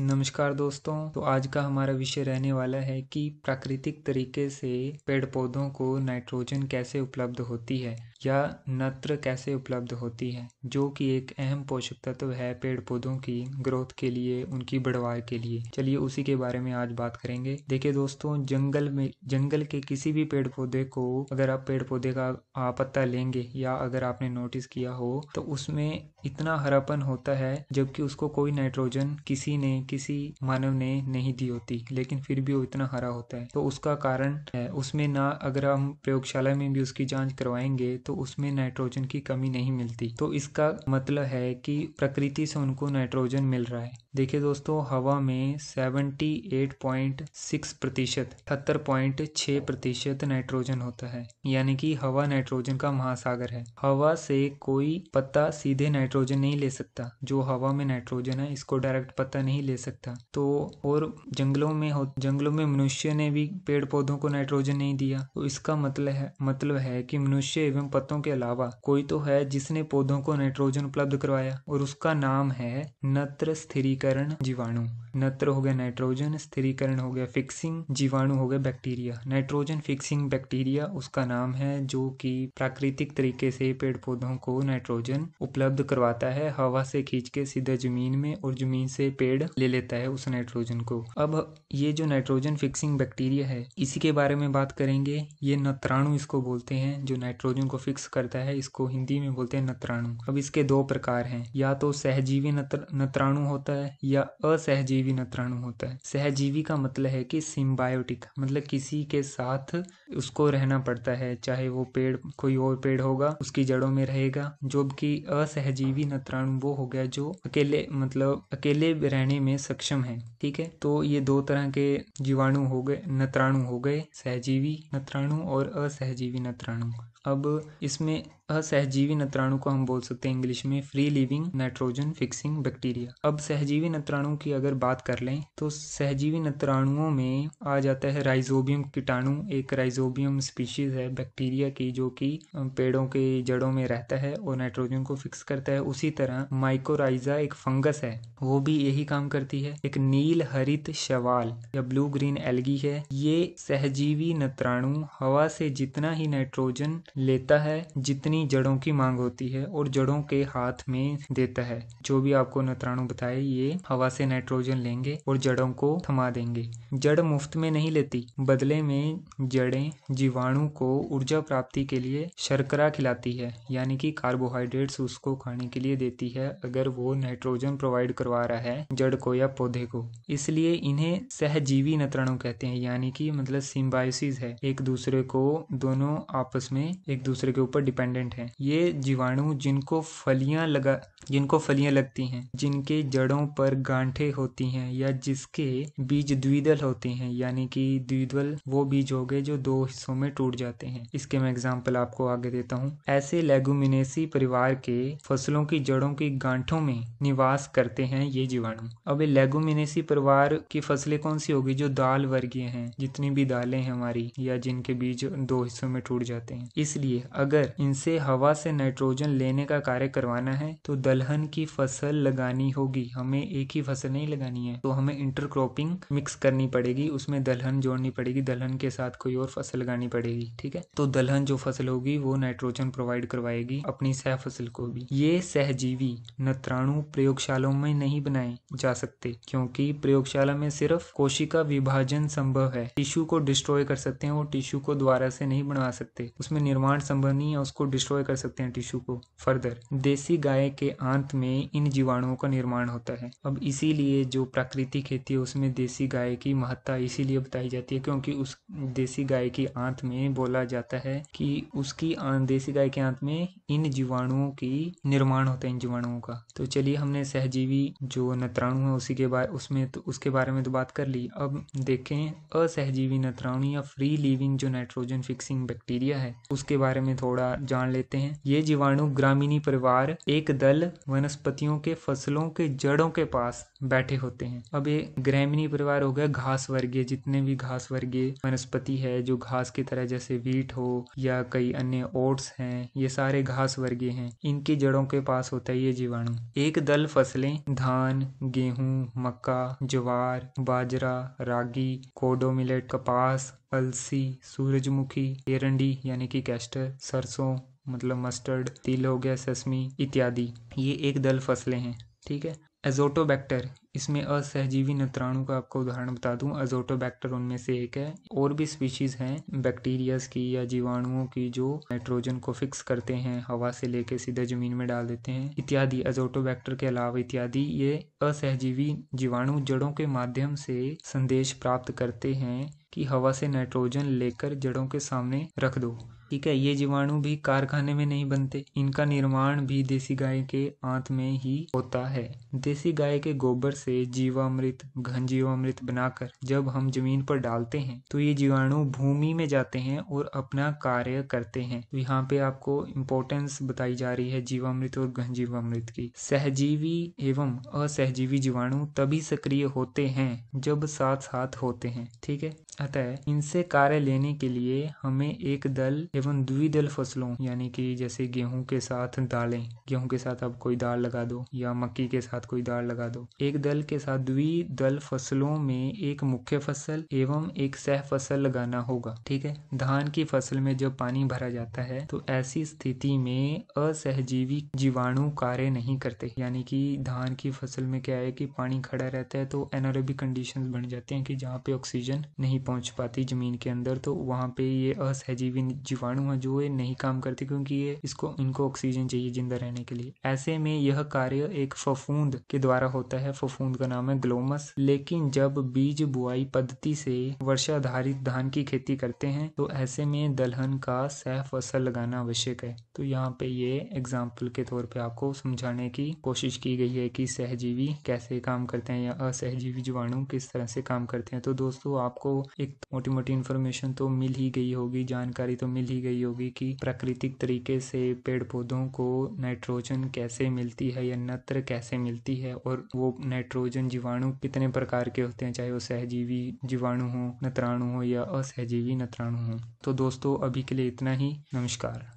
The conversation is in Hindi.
नमस्कार दोस्तों तो आज का हमारा विषय रहने वाला है कि प्राकृतिक तरीके से पेड़ पौधों को नाइट्रोजन कैसे उपलब्ध होती है या नत्र कैसे उपलब्ध होती है जो कि एक अहम पोषक तत्व है पेड़ पौधों की ग्रोथ के लिए उनकी बढ़वाई के लिए चलिए उसी के बारे में आज बात करेंगे देखिए दोस्तों जंगल में जंगल के किसी भी पेड़ पौधे को अगर आप पेड़ पौधे का आपत्ता पत्ता लेंगे या अगर आपने नोटिस किया हो तो उसमें इतना हरापन होता है जबकि उसको कोई नाइट्रोजन किसी ने किसी मानव ने नहीं दी होती लेकिन फिर भी वो इतना हरा होता है तो उसका कारण है उसमें ना अगर हम प्रयोगशाला में भी उसकी जांच करवाएंगे तो उसमें नाइट्रोजन की कमी नहीं मिलती तो इसका मतलब है कि प्रकृति से उनको नाइट्रोजन मिल रहा है देखिए दोस्तों हवा में 78.6 प्रतिशत अठहत्तर पॉइंट छः प्रतिशत नाइट्रोजन होता है यानी कि हवा नाइट्रोजन का महासागर है हवा से कोई पत्ता सीधे नाइट्रोजन नहीं ले सकता जो हवा में नाइट्रोजन है इसको डायरेक्ट पत्ता नहीं ले सकता तो और जंगलों में हो जंगलों में मनुष्य ने भी पेड़ पौधों को नाइट्रोजन नहीं दिया तो इसका मतलब है मतलब है कि मनुष्य एवं पत्तों के अलावा कोई तो है जिसने पौधों को नाइट्रोजन उपलब्ध करवाया और उसका नाम है नत्र स्थिरीकरण स्थिरीकरण जीवाणु नत्र हो गया नाइट्रोजन स्थिरीकरण हो गया फिक्सिंग जीवाणु हो गया बैक्टीरिया नाइट्रोजन फिक्सिंग बैक्टीरिया उसका नाम है जो कि प्राकृतिक तरीके से पेड़ पौधों को नाइट्रोजन उपलब्ध करवाता है हवा से खींच के सीधा जमीन में और जमीन से पेड़ ले लेता है उस नाइट्रोजन को अब ये जो नाइट्रोजन फिक्सिंग बैक्टीरिया है इसी के बारे में बात करेंगे ये नत्राणु इसको बोलते हैं जो नाइट्रोजन को फिक्स करता है इसको हिंदी में बोलते हैं नत्राणु अब इसके दो प्रकार हैं या तो सहजीवी नत्र, नत्राणु होता है है या असहजीवी नत्राणु होता है सहजीवी का मतलब है कि सिम्बायोटिक मतलब किसी के साथ उसको रहना पड़ता है चाहे वो पेड़ कोई और पेड़ होगा उसकी जड़ों में रहेगा जो कि असहजीवी नत्राणु वो हो गया जो अकेले मतलब अकेले रहने में सक्षम है ठीक है तो ये दो तरह के जीवाणु हो गए नत्राणु हो गए सहजीवी नत्राणु और असहजीवी नत्राणु अब इसमें असहजीवी नत्राणु को हम बोल सकते हैं इंग्लिश में free living nitrogen fixing bacteria अब सहजीवी नत्राणु की अगर बात कर लें तो सहजीवी नत्राणुओं में आ जाता है राइजोबियम कीटाणु एक राइजोबियम स्पीशीज है बैक्टीरिया की जो कि पेड़ों के जड़ों में रहता है और नाइट्रोजन को फिक्स करता है उसी तरह माइकोराइजा एक फंगस है वो भी यही काम करती है एक नील हरित शवाल या ब्लू ग्रीन एलगी है ये सहजीवी नत्राणु हवा से जितना ही नाइट्रोजन लेता है जितनी अपनी जड़ों की मांग होती है और जड़ों के हाथ में देता है जो भी आपको नत्राणु बताए ये हवा से नाइट्रोजन लेंगे और जड़ों को थमा देंगे जड़ मुफ्त में नहीं लेती बदले में जड़ें जीवाणु को ऊर्जा प्राप्ति के लिए शर्करा खिलाती है यानी कि कार्बोहाइड्रेट्स उसको खाने के लिए देती है अगर वो नाइट्रोजन प्रोवाइड करवा रहा है जड़ को या पौधे को इसलिए इन्हें सहजीवी नत्राणु कहते हैं यानी कि मतलब सिम्बायोसिस है एक दूसरे को दोनों आपस में एक दूसरे के ऊपर डिपेंडेंट एजेंट हैं ये जीवाणु जिनको फलियां लगा जिनको फलियां लगती हैं जिनके जड़ों पर गांठे होती हैं या जिसके बीज द्विदल होते हैं यानी कि द्विदल वो बीज हो गए जो दो हिस्सों में टूट जाते हैं इसके मैं एग्जाम्पल आपको आगे देता हूँ ऐसे लेगुमिनेसी परिवार के फसलों की जड़ों की गांठों में निवास करते हैं ये जीवाणु अब लेगुमिनेसी परिवार की फसलें कौन सी होगी जो दाल वर्गीय है जितनी भी दालें हैं हमारी या जिनके बीज दो हिस्सों में टूट जाते हैं इसलिए अगर इनसे हवा से नाइट्रोजन लेने का कार्य करवाना है तो दल दलहन की फसल लगानी होगी हमें एक ही फसल नहीं लगानी है तो हमें इंटरक्रॉपिंग मिक्स करनी पड़ेगी उसमें दलहन जोड़नी पड़ेगी दलहन के साथ कोई और फसल लगानी पड़ेगी ठीक है तो दलहन जो फसल होगी वो नाइट्रोजन प्रोवाइड करवाएगी अपनी सह फसल को भी ये सहजीवी नत्राणु प्रयोगशालाओं में नहीं बनाए जा सकते क्योंकि प्रयोगशाला में सिर्फ कोशिका विभाजन संभव है टिश्यू को डिस्ट्रॉय कर सकते हैं और टिश्यू को दोबारा से नहीं बना सकते उसमें निर्माण संभव नहीं है उसको डिस्ट्रॉय कर सकते हैं टिश्यू को फर्दर देसी गाय के अंत में इन जीवाणुओं का निर्माण होता है अब इसीलिए जो प्राकृतिक खेती है उसमें देसी गाय की महत्ता इसीलिए बताई जाती है क्योंकि उस देसी गाय की आंत में बोला जाता है कि उसकी अं-, देसी गाय के आंत में इन जीवाणुओं की निर्माण होता है इन जीवाणुओं का तो चलिए हमने सहजीवी जो नत्राणु है उसी के बारे उसमें तो उसके बारे में तो बात कर ली अब देखें असहजीवी नत्राणु या फ्री लिविंग जो नाइट्रोजन फिक्सिंग बैक्टीरिया है उसके बारे में थोड़ा जान लेते हैं ये जीवाणु ग्रामीणी परिवार एक दल वनस्पतियों के फसलों के जड़ों के पास बैठे होते हैं अब ये ग्रैमिनी परिवार हो गया घास वर्गीय जितने भी घास वर्गीय वनस्पति है जो घास की तरह जैसे वीट हो या कई अन्य ओट्स हैं ये सारे घास वर्गीय हैं इनकी जड़ों के पास होता है ये जीवाणु एक दल फसलें धान गेहूं मक्का ज्वार बाजरा रागी कोडो मिलेट कपास अलसी सूरजमुखी एरंडी यानी कि कैस्टर सरसों मतलब मस्टर्ड तिल हो गया ससमी इत्यादि ये एक दल फसलें हैं ठीक है एजोटोबैक्टर इसमें असहजीवी नत्राणु का आपको उदाहरण बता दूं एजोटोबैक्टर उनमें से एक है और भी स्पीशीज हैं बैक्टीरियाज की या जीवाणुओं की जो नाइट्रोजन को फिक्स करते हैं हवा से लेके सीधे जमीन में डाल देते हैं इत्यादि एजोटोबैक्टर के अलावा इत्यादि ये असहजीवी जीवाणु जड़ों के माध्यम से संदेश प्राप्त करते हैं कि हवा से नाइट्रोजन लेकर जड़ों के सामने रख दो ठीक है ये जीवाणु भी कारखाने में नहीं बनते इनका निर्माण भी देसी गाय के आंत में ही होता है देसी गाय के गोबर से जीवामृत घन जीवामृत बनाकर जब हम जमीन पर डालते हैं तो ये जीवाणु भूमि में जाते हैं और अपना कार्य करते हैं तो यहाँ पे आपको इम्पोर्टेंस बताई जा रही है जीवामृत और घन जीवामृत की सहजीवी एवं असहजीवी जीवाणु तभी सक्रिय होते हैं जब साथ साथ होते हैं ठीक है अतः इनसे कार्य लेने के लिए हमें एक दल एवं द्विदल फसलों यानी कि जैसे गेहूं के साथ दालें गेहूं के साथ आप कोई दाल लगा दो या मक्की के साथ कोई दाल लगा दो एक दल के साथ द्विदल फसलों में एक मुख्य फसल एवं एक सह फसल लगाना होगा ठीक है धान की फसल में जब पानी भरा जाता है तो ऐसी स्थिति में असहजीवी जीवाणु कार्य नहीं करते यानी कि धान की फसल में क्या है कि पानी खड़ा रहता है तो एनारोबिक कंडीशन बन जाते हैं कि जहाँ पे ऑक्सीजन नहीं पहुंच पाती ज़मीन के अंदर तो वहाँ पे ये असहजीवी जीवाणु है जो ये नहीं काम करते क्योंकि ये इसको इनको ऑक्सीजन चाहिए जिंदा रहने के लिए ऐसे में यह कार्य एक फफूंद के द्वारा होता है फफूंद का नाम है ग्लोमस लेकिन जब बीज बुआई पद्धति से वर्षा आधारित धान की खेती करते हैं तो ऐसे में दलहन का सह फसल लगाना आवश्यक है तो यहाँ पे ये एग्जाम्पल के तौर पर आपको समझाने की कोशिश की गई है कि सहजीवी कैसे काम करते हैं या असहजीवी जीवाणु किस तरह से काम करते हैं तो दोस्तों आपको एक मोटी मोटी इन्फॉर्मेशन तो मिल ही गई होगी जानकारी तो मिल ही गई होगी कि प्राकृतिक तरीके से पेड़ पौधों को नाइट्रोजन कैसे मिलती है या नत्र कैसे मिलती है और वो नाइट्रोजन जीवाणु कितने प्रकार के होते हैं चाहे वो सहजीवी जीवाणु हो नत्राणु हो या असहजीवी नत्राणु हो तो दोस्तों अभी के लिए इतना ही नमस्कार